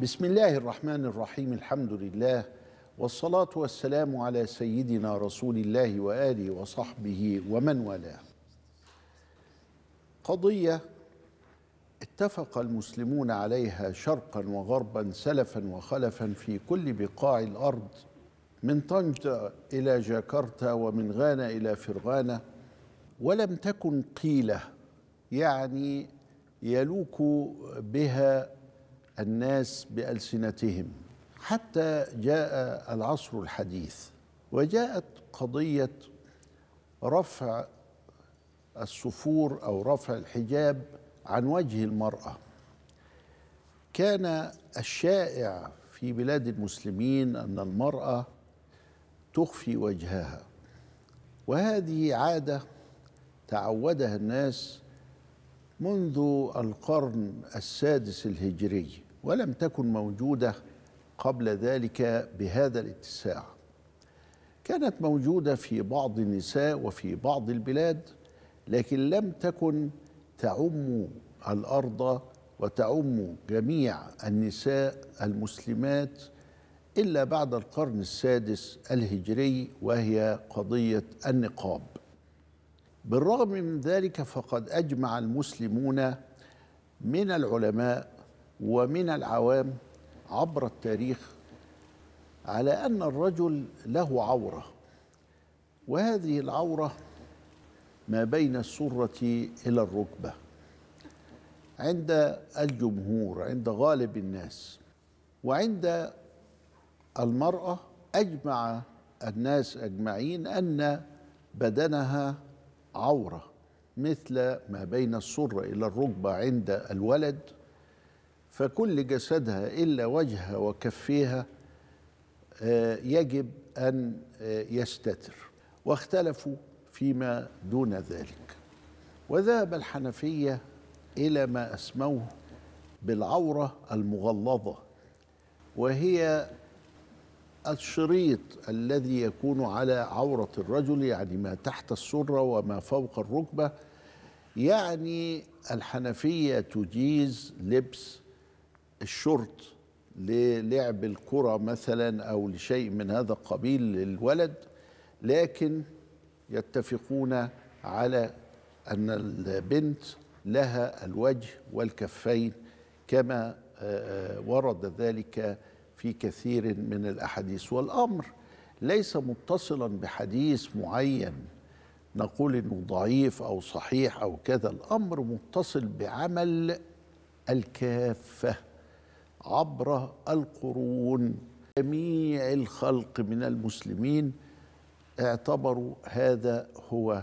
بسم الله الرحمن الرحيم الحمد لله والصلاة والسلام على سيدنا رسول الله وآله وصحبه ومن والاه قضية اتفق المسلمون عليها شرقا وغربا سلفا وخلفا في كل بقاع الأرض من طنجة إلى جاكرتا ومن غانا إلى فرغانة ولم تكن قيلة يعني يلوك بها الناس بالسنتهم حتى جاء العصر الحديث وجاءت قضيه رفع السفور او رفع الحجاب عن وجه المراه كان الشائع في بلاد المسلمين ان المراه تخفي وجهها وهذه عاده تعودها الناس منذ القرن السادس الهجري ولم تكن موجودة قبل ذلك بهذا الاتساع كانت موجودة في بعض النساء وفي بعض البلاد لكن لم تكن تعم الأرض وتعم جميع النساء المسلمات إلا بعد القرن السادس الهجري وهي قضية النقاب بالرغم من ذلك فقد أجمع المسلمون من العلماء ومن العوام عبر التاريخ على ان الرجل له عوره وهذه العوره ما بين السره الى الركبه عند الجمهور عند غالب الناس وعند المراه اجمع الناس اجمعين ان بدنها عوره مثل ما بين السره الى الركبه عند الولد فكل جسدها إلا وجهها وكفيها آه، يجب أن آه، يستتر واختلفوا فيما دون ذلك وذهب الحنفية إلى ما أسموه بالعورة المغلظة وهي الشريط الذي يكون على عورة الرجل يعني ما تحت السرة وما فوق الركبة يعني الحنفية تجيز لبس الشرط للعب الكرة مثلا أو لشيء من هذا القبيل للولد لكن يتفقون على أن البنت لها الوجه والكفين كما آه، آه، ورد ذلك في كثير من الأحاديث والأمر ليس متصلا بحديث معين نقول انه ضعيف او صحيح او كذا الامر متصل بعمل الكافه عبر القرون جميع الخلق من المسلمين اعتبروا هذا هو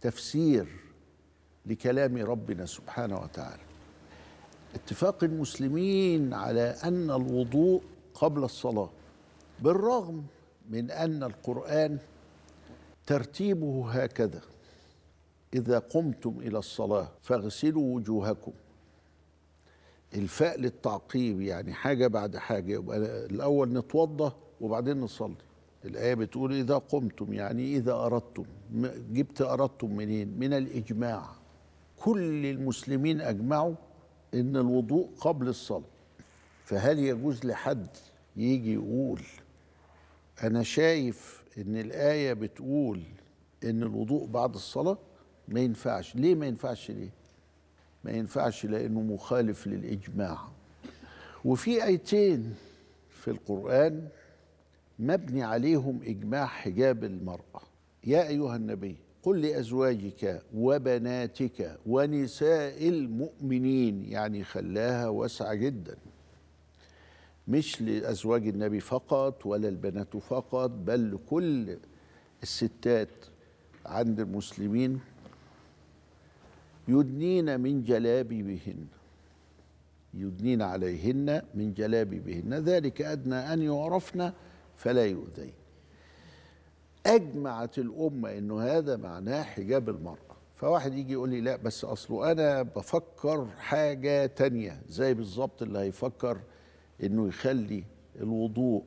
تفسير لكلام ربنا سبحانه وتعالى اتفاق المسلمين على ان الوضوء قبل الصلاه بالرغم من ان القران ترتيبه هكذا اذا قمتم الى الصلاه فاغسلوا وجوهكم الفاء التعقيب يعني حاجه بعد حاجه يبقى الاول نتوضى وبعدين نصلي الايه بتقول اذا قمتم يعني اذا اردتم جبت اردتم منين من الاجماع كل المسلمين اجمعوا ان الوضوء قبل الصلاه فهل يجوز لحد يجي يقول انا شايف ان الايه بتقول ان الوضوء بعد الصلاه ما ينفعش ليه ما ينفعش ليه ما ينفعش لأنه مخالف للإجماع وفي آيتين في القرآن مبني عليهم إجماع حجاب المرأة يا أيها النبي قل لأزواجك وبناتك ونساء المؤمنين يعني خلاها واسعة جدا مش لأزواج النبي فقط ولا البنات فقط بل لكل الستات عند المسلمين يدنين من بهن يدنين عليهن من بهن ذلك أدنى أن يعرفن فلا يؤذين أجمعت الأمة إنه هذا معناه حجاب المرأة فواحد يجي يقول لي لا بس أصله أنا بفكر حاجة تانية زي بالظبط اللي هيفكر إنه يخلي الوضوء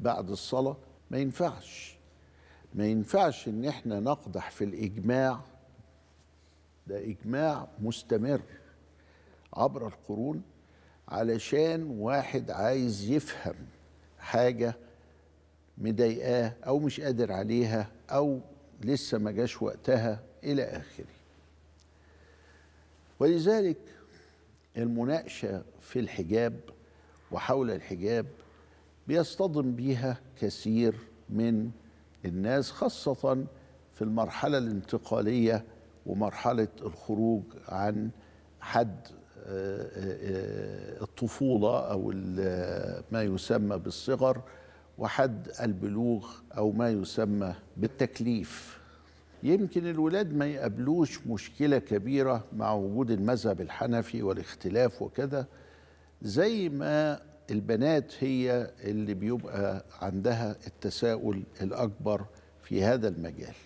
بعد الصلاة ما ينفعش ما ينفعش إن إحنا نقدح في الإجماع ده إجماع مستمر عبر القرون علشان واحد عايز يفهم حاجة مضايقاه أو مش قادر عليها أو لسه ما جاش وقتها إلى آخره ولذلك المناقشة في الحجاب وحول الحجاب بيصطدم بيها كثير من الناس خاصة في المرحلة الانتقالية ومرحله الخروج عن حد آه، آه، آه، الطفوله او ما يسمى بالصغر وحد البلوغ او ما يسمى بالتكليف يمكن الولاد ما يقابلوش مشكله كبيره مع وجود المذهب الحنفي والاختلاف وكده زي ما البنات هي اللي بيبقى عندها التساؤل الاكبر في هذا المجال